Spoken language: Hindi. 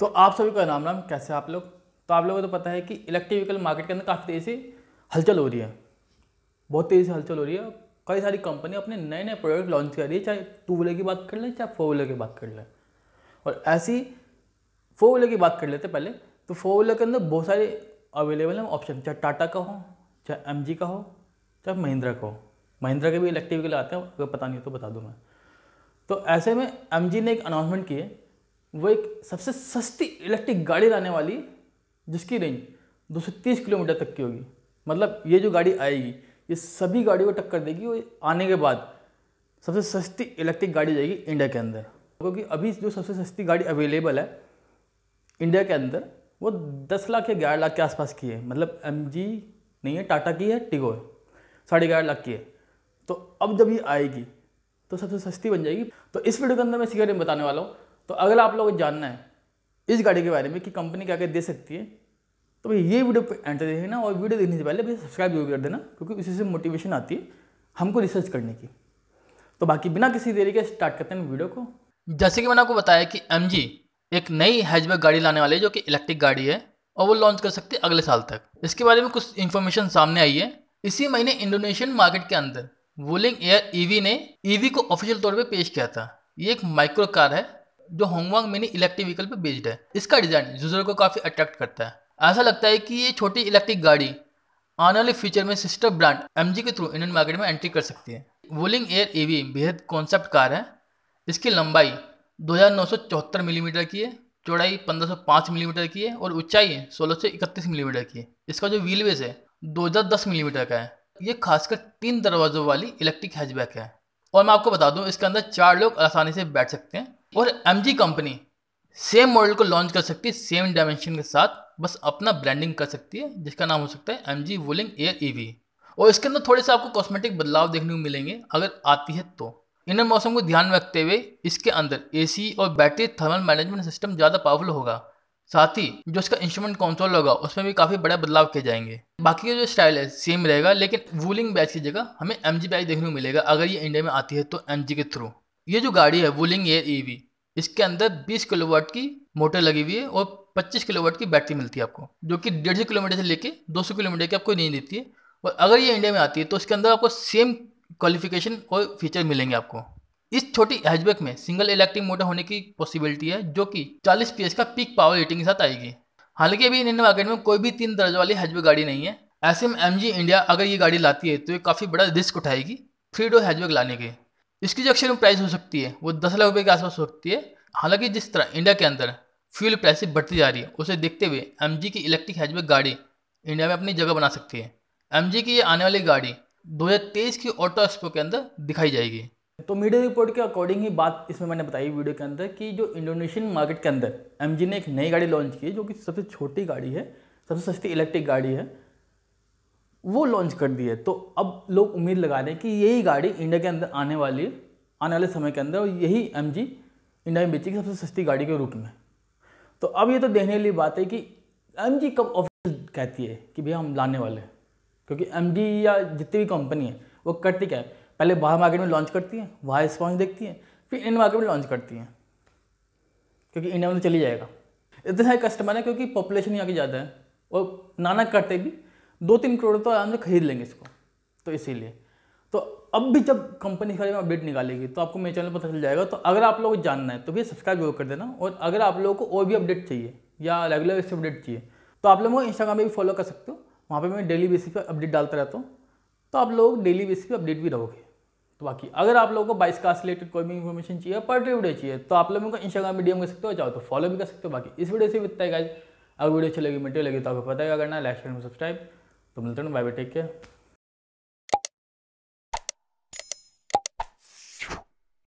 तो आप सभी का नाम नाम कैसे आप लोग तो आप लोगों को तो पता है कि इलेक्ट्रिक व्हीकल मार्केट के अंदर काफ़ी तेज़ी हलचल हो रही है बहुत तेज़ी से हलचल हो रही है कई सारी कंपनी अपने नए नए प्रोडक्ट लॉन्च कर रही है चाहे टू व्हीलर की बात कर लें चाहे फोर व्हीलर की बात कर लें और ऐसी फोर व्हीलर की बात कर लेते पहले तो फोर व्हीलर के अंदर बहुत सारे अवेलेबल हैं ऑप्शन चाहे टाटा का हो चाहे एम का हो चाहे महिंद्रा का हो महिंद्रा के भी इलेक्ट्रिक व्हीकल आते हैं अगर पता नहीं हो तो बता दूँ मैं तो ऐसे में एम ने एक अनाउंसमेंट किए वो एक सबसे सस्ती इलेक्ट्रिक गाड़ी लाने वाली जिसकी रेंज 230 किलोमीटर तक की होगी मतलब ये जो गाड़ी आएगी ये सभी गाड़ियों को टक्कर देगी वो आने के बाद सबसे सस्ती इलेक्ट्रिक गाड़ी जाएगी इंडिया के अंदर क्योंकि अभी जो सबसे सस्ती गाड़ी अवेलेबल है इंडिया के अंदर वो दस लाख या ग्यारह लाख के आसपास की है मतलब एम नहीं है टाटा की है टिगो है साढ़े ग्यारह लाख की है तो अब जब ये आएगी तो सबसे सस्ती बन जाएगी तो इस वीडियो के अंदर मैं इसके बताने वाला हूँ तो अगला आप लोगों को जानना है इस गाड़ी के बारे में कि कंपनी क्या क्या दे सकती है तो भाई ये वीडियो एंटर देखना और वीडियो देखने से पहले भाई सब्सक्राइब जरूर कर देना क्योंकि उसी से मोटिवेशन आती है हमको रिसर्च करने की तो बाकी बिना किसी देरी के स्टार्ट करते हैं वीडियो को जैसे कि मैंने आपको बताया कि एम एक नई हैचबैक गाड़ी लाने वाली है जो कि इलेक्ट्रिक गाड़ी है और वो लॉन्च कर सकती है अगले साल तक इसके बारे में कुछ इन्फॉर्मेशन सामने आई है इसी महीने इंडोनेशियन मार्केट के अंदर वोलिंग एयर ईवी ने ईवी e को ऑफिशियल तौर पे पेश किया था ये एक माइक्रो कार है जो होंगवांग मिनी इलेक्ट्रिक व्हीकल पर बेस्ड है इसका डिज़ाइन यूजर को काफ़ी अट्रैक्ट करता है ऐसा लगता है कि ये छोटी इलेक्ट्रिक गाड़ी आने वाले फ्यूचर में सिस्टर ब्रांड एम के थ्रू इंडियन मार्केट में एंट्री कर सकती है वोलिंग एयर ए बेहद कॉन्सेप्ट कार है इसकी लंबाई दो मिलीमीटर की है चौड़ाई 1505 मिलीमीटर mm की है और ऊंचाई 1631 मिलीमीटर mm की है इसका जो व्हील बेस है 2010 मिलीमीटर का है ये खासकर तीन दरवाज़ों वाली इलेक्ट्रिक हैचबैक है और मैं आपको बता दूं इसके अंदर चार लोग आसानी से बैठ सकते हैं और एम कंपनी सेम मॉडल को लॉन्च कर सकती है सेम डायमेंशन के साथ बस अपना ब्रांडिंग कर सकती है जिसका नाम हो सकता है M G Wuling Air E और इसके अंदर थोड़े से आपको कॉस्मेटिक बदलाव देखने को मिलेंगे अगर आती है तो इन मौसम को ध्यान में रखते हुए इसके अंदर ए और बैटरी थर्मल मैनेजमेंट सिस्टम ज़्यादा पावरफुल होगा साथ ही जो इसका इंस्ट्रूमेंट कंसोल होगा उसमें भी काफ़ी बड़े बदलाव किए जाएंगे बाकी का जो स्टाइल है सेम रहेगा लेकिन वूलिंग बैच की जगह हमें एम जी बैच देखने को मिलेगा अगर ये इंडिया में आती है तो एम जी के थ्रू ये जो गाड़ी है वुलिंग एयर ईवी e इसके अंदर 20 किलोवाट की मोटर लगी हुई है और 25 किलोवाट की बैटरी मिलती है आपको जो कि डेढ़ सौ किलोमीटर से लेके 200 किलोमीटर की आपको नहीं देती है और अगर ये इंडिया में आती है तो इसके अंदर आपको सेम क्वालिफिकेशन और फीचर मिलेंगे आपको इस छोटी हैचबैक में सिंगल इलेक्ट्रिक मोटर होने की पॉसिबिलिटी है जो कि 40 पीएस का पीक पावर रेटिंग के साथ आएगी हालांकि अभी इंडियन मार्केट में कोई भी तीन दर्ज वाली हैचबैक गाड़ी नहीं है ऐसे में एम इंडिया अगर ये गाड़ी लाती है तो ये काफ़ी बड़ा रिस्क उठाएगी थ्री डोर हैचबैक लाने के इसकी जो एक्चुअल प्राइस हो सकती है वो दस लाख रुपये के आसपास हो सकती है हालांकि जिस तरह इंडिया के अंदर फ्यूल प्राइस बढ़ती जा रही है उसे देखते हुए एम की इलेक्ट्रिक हैचबैक गाड़ी इंडिया में अपनी जगह बना सकती है एम की ये आने वाली गाड़ी 2023 की ऑटो एक्सपो के अंदर दिखाई जाएगी तो मीडिया रिपोर्ट के अकॉर्डिंग ही बात इसमें मैंने बताई वीडियो के अंदर कि जो इंडोनेशियन मार्केट के अंदर एम ने एक नई गाड़ी लॉन्च की है जो कि सबसे छोटी गाड़ी है सबसे सस्ती इलेक्ट्रिक गाड़ी है वो लॉन्च कर दी है तो अब लोग उम्मीद लगा रहे हैं कि यही गाड़ी इंडिया के अंदर आने वाली आने वाले समय के अंदर और यही एम इंडिया में बेची सबसे सस्ती गाड़ी के रूप में तो अब ये तो देखने वाली बात है कि एम कब ऑफिस कहती है कि भैया हम लाने वाले हैं क्योंकि एम या जितनी भी कंपनी है वो करती क्या है पहले बाहर मार्केट में लॉन्च करती है वहाँ रिस्पॉन्स देखती है फिर इंडियन मार्केट में लॉन्च करती हैं क्योंकि इंडिया में तो चली जाएगा इतने सारे कस्टमर हैं क्योंकि पॉपुलेशन यहाँ की ज़्यादा है और नाना करते भी दो तीन करोड़ तो आराम से खरीद लेंगे इसको तो इसीलिए तो अब भी जब कंपनी के बारे में अपडेट निकालेगी तो आपको मेरे चैनल पता चल जाएगा तो अगर आप लोगों को जानना है तो भी सब्सक्राइब जरूर कर देना और अगर आप लोगों को और भी अपडेट चाहिए या रेगुलर इससे अपडेट चाहिए तो आप लोगों को इंस्टाग्राम पर भी फॉलो कर सकते हो वहाँ पर मैं डेली बेसिस पर अपडेट डालता रहता हूँ तो आप लोग डेली बेसिस पर अपडेट भी रहोगे तो बाकी अगर आप लोगों को बाइस का रिलेटेड कोई भी इन्फॉर्मेशन चाहिए पर वीडियो चाहिए तो आप लोग को इंस्टाग्राम पर डीएम कर सकते हो चाहो तो फॉलो भी कर सकते हो बाकी इस वीडियो से भी इतना है अगर वीडियो अच्छी लगी वीडियो लगी तो आपको पता है करना लाइक शेयर सब्सक्राइब तो मिलते हैं बायोटेक के